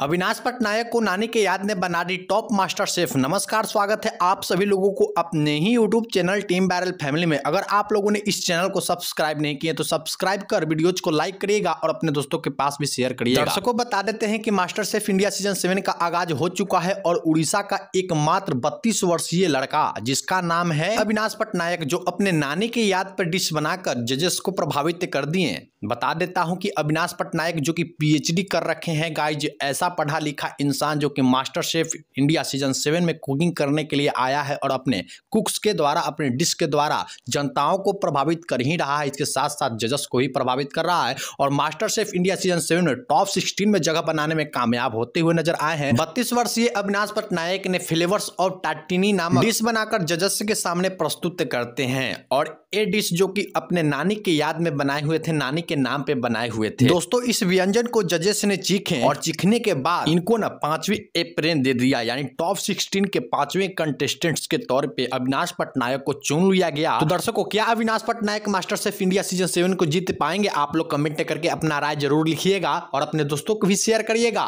अविनाश पटनायक को नानी के याद ने बना दी टॉप मास्टर शेफ नमस्कार स्वागत है आप सभी लोगों को अपने ही YouTube channel team barrel family में अगर आप लोगों ने इस चैनल को सब्सक्राइब नहीं किया तो सब्सक्राइब कर वीडियोज को लाइक करिएगा और अपने दोस्तों के पास भी शेयर करिएगा दर्शकों बता देते हैं कि MasterChef India season seven का आगाज हो चुका है और उड़ीसा का एकमात्र बत्तीस वर्षीय लड़का जिसका नाम है अविनाश पटनायक जो अपने नानी के याद पर डिश बनाकर जजेस को प्रभावित कर दिए बता देता हूँ की अविनाश पटनायक जो की पी कर रखे है गाइज ऐसा ऐसा पढ़ा लिखा इंसान जो कि MasterChef India season seven में कुकिंग करने के लिए आया है और अपने कुक्स के द्वारा अपने डिश के द्वारा जनताओं को प्रभावित कर ही रहा है इसके साथ साथ जजस को ही प्रभावित कर रहा है और MasterChef India season seven में टॉप सिक्सटीन में जगह बनाने में कामयाब होते हुए नजर आए हैं बत्तीस वर्षीय अविनाश पटनायक ने फ्लेवर्स ऑफ टाटिनी नाम डिश बनाकर जजस के सामने प्रस्तुत करते हैं और ये डिश जो कि अपने नानी के याद में बनाए हुए थे नानी के नाम पे बनाए हुए थे दोस्तों इस व्यंजन को जजेस ने चीखे और चीखने के बाद इनको ना पांचवें एप्रेन दे दिया यानी टॉप सिक्सटीन के पांचवें कंटेस्टेंट्स के तौर पे अविनाश पटनायक को चुन लिया गया तो दर्शकों क्या Avinash Patnaik master of India season seven को जीत पाएंगे आप लोग कमेंट करके अपना राय जरूर लिखिएगा और अपने दोस्तों को भी शेयर करिएगा